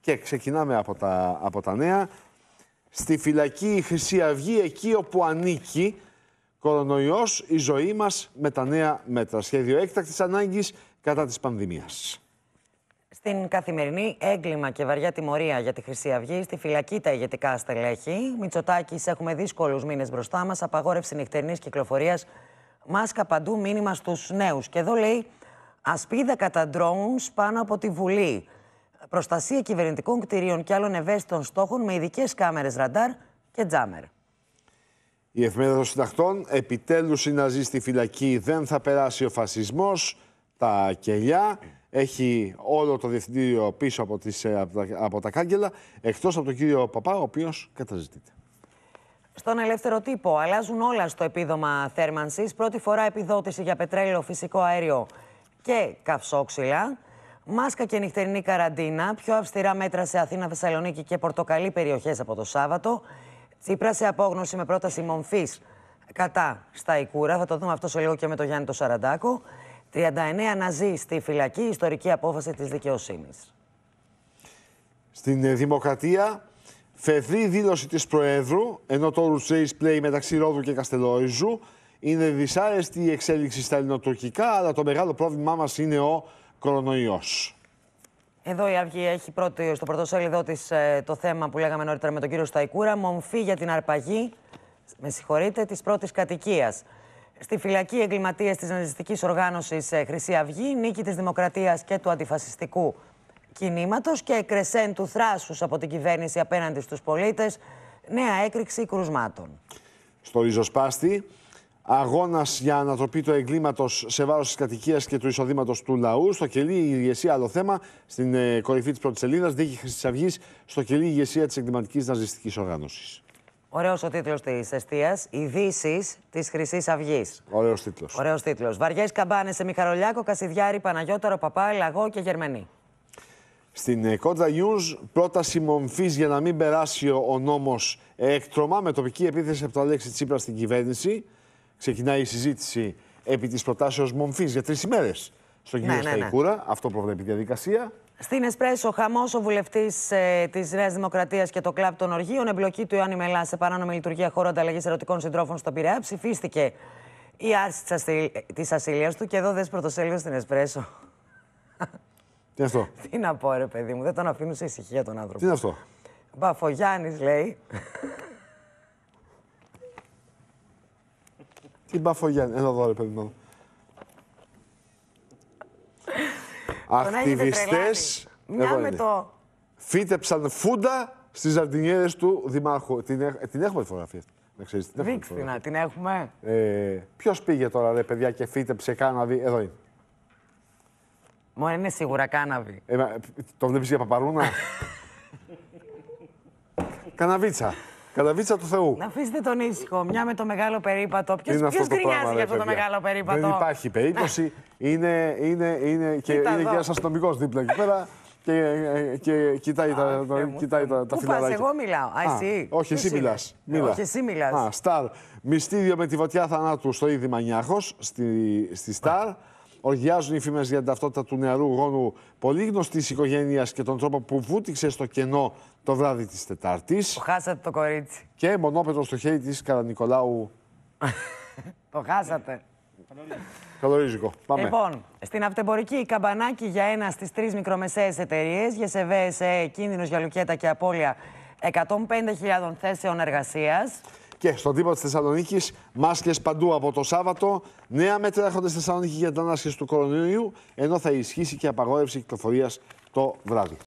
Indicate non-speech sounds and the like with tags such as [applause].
Και ξεκινάμε από τα, από τα νέα. Στη φυλακή η Χρυσή Αυγή, εκεί όπου ανήκει κορονοϊός, η ζωή μας με τα νέα μέτρα. Σχέδιο έκτακτης ανάγκης κατά της πανδημίας. Στην καθημερινή έγκλημα και βαριά τιμωρία για τη Χρυσή Αυγή, στη φυλακή τα ηγετικά στελέχη. Μητσοτάκης, έχουμε δύσκολους μήνες μπροστά μας. Απαγόρευση νυχτερινής κυκλοφορίας. Μάσκα παντού, μήνυμα στους νέους. Και εδώ λέει ασπίδα κατά ντρόουν πάνω από τη Βουλή προστασία κυβερνητικών κτηρίων και άλλων ευαίσθητων στόχων με ειδικές κάμερες ραντάρ και τζάμερ. Η εφημερίδα των συντακτών επιτέλους οι Ναζί στη φυλακή δεν θα περάσει ο φασισμός. Τα κελιά έχει όλο το διευθυντήριο πίσω από, τις, ε, από, τα, κάγκελα, εκτός από τον κύριο Παπά, ο οποίος καταζητείται. Στον ελεύθερο τύπο αλλάζουν όλα στο επίδομα θέρμανσης. Πρώτη φορά επιδότηση για πετρέλαιο, φυσικό αέριο και καυσόξυλα. Μάσκα και νυχτερινή καραντίνα, πιο αυστηρά μέτρα σε Αθήνα, Θεσσαλονίκη και Πορτοκαλί περιοχές από το Σάββατο. Τσίπρα σε απόγνωση με πρόταση μομφής κατά στα Οικούρα. Θα το δούμε αυτό σε λίγο και με τον Γιάννη το Σαραντάκο. 39 ναζί στη φυλακή, ιστορική απόφαση της δικαιοσύνης. Στην ε, Δημοκρατία, φευρή δήλωση της Προέδρου, ενώ το Ρουτσέις πλέει μεταξύ Ρόδου και Καστελόριζου. Είναι δυσάρεστη η εξέλιξη στα ελληνοτουρκικά, αλλά το μεγάλο πρόβλημά μας είναι ο κορονοϊός. Εδώ η Αυγή έχει πρώτη, στο πρωτοσέλιδό της ε, το θέμα που λέγαμε νωρίτερα με τον κύριο Σταϊκούρα. Μομφή για την αρπαγή, με συγχωρείτε, της πρώτης κατοικίας. Στη φυλακή εγκληματίες της ναζιστικής οργάνωσης ε, Χρυσή Αυγή, νίκη της Δημοκρατίας και του αντιφασιστικού κινήματος και κρεσέν του θράσους από την κυβέρνηση απέναντι στους πολίτες, νέα έκρηξη κρουσμάτων. Στο ριζοσπάστη, αγώνας για ανατροπή του εγκλήματος σε βάρος της κατοικίας και του εισοδήματος του λαού. Στο κελί η ηγεσία, άλλο θέμα, στην ε, κορυφή της πρώτης σελίδα. Δίκη Χρυσής Αυγής, στο κελί η ηγεσία της εγκληματικής ναζιστικής οργάνωσης. Ωραίος ο τίτλος της αιστεία. Ειδήσεις της Χρυσής Αυγής. Ωραίος τίτλος. Ωραίος τίτλος. Βαριές καμπάνες σε Μιχαρολιάκο, Κασιδιάρη, Παναγιώταρο, Παπά, Λαγό και Γερμανή. Στην ε, Κόντρα News, πρόταση μομφής για να μην περάσει ο νόμο έκτρωμα ε, με τοπική επίθεση από το Αλέξη Τσίπρα στην κυβέρνηση ξεκινάει η συζήτηση επί της προτάσεως μομφής για τρεις ημέρες στο κύριο ναι, ναι, ναι. Αυτό προβλέπει τη διαδικασία. Στην Εσπρέσο, χαμός ο βουλευτής ε, της Νέας Δημοκρατίας και το κλαπ των Οργείων, εμπλοκή του Ιωάννη Μελά σε παράνομη λειτουργία χώρου ανταλλαγής ερωτικών συντρόφων στον Πειραιά, ψηφίστηκε η άρση της ασυλία του και εδώ δες πρωτοσέλιδο στην Εσπρέσο. Τι αυτό. [laughs] Τι να πω, ρε παιδί μου, δεν τον αφήνω σε ησυχία τον άνθρωπο. Τι είναι αυτό. Μπαφογιάννης λέει. Την Παφογιάννη. Εδώ ρε παιδί μου. Ακτιβιστέ. Μια το. Φύτεψαν φούντα στις ζαρτινιέρες του Δημάρχου. Την, την έχουμε τη φωτογραφία. Να ξέρεις. την έχουμε. να την έχουμε. Ε, Ποιος πήγε τώρα, ρε παιδιά, και φύτεψε κάναβι. Εδώ είναι. Μόνο είναι σίγουρα κάναβι. Ε, ε το βλέπεις για παπαρούνα. [laughs] Καναβίτσα. Καταβίτσα του Θεού. Να αφήσετε τον ήσυχο. Μια με το μεγάλο περίπατο. Ποιο γκρινιάζει για αυτό το μεγάλο περίπατο. Δεν υπάρχει περίπτωση. είναι, είναι, είναι και είναι και ένα αστυνομικό δίπλα εκεί πέρα. Και, και, κοιτάει τα, κοιτάει τα, τα φιλαράκια. εγώ μιλάω. Α, εσύ. Όχι, εσύ μιλά. Όχι, εσύ μιλάς. Σταρ. Μυστήριο με τη βοτιά θανάτου στο είδη Μανιάχος στη Σταρ οργιάζουν οι φήμες για την ταυτότητα του νεαρού γόνου πολύ γνωστής οικογένειας και τον τρόπο που βούτυξε στο κενό το βράδυ της Τετάρτης. Το χάσατε το κορίτσι. Και μονόπετρος στο χέρι της Καρανικολάου. [laughs] το χάσατε. Καλωρίζικο. Πάμε. Λοιπόν, στην αυτεμπορική καμπανάκι για ένα στις τρεις μικρομεσαίες εταιρείες, για σε κίνδυνο για λουκέτα και απώλεια 105.000 θέσεων εργασίας. Και στον τύπο της Θεσσαλονίκης, μάσκες παντού από το Σάββατο. Νέα μέτρα έρχονται στη Θεσσαλονίκη για την ανάσχεση του κορονοϊού, ενώ θα ισχύσει και απαγόρευση κυκλοφορίας το βράδυ.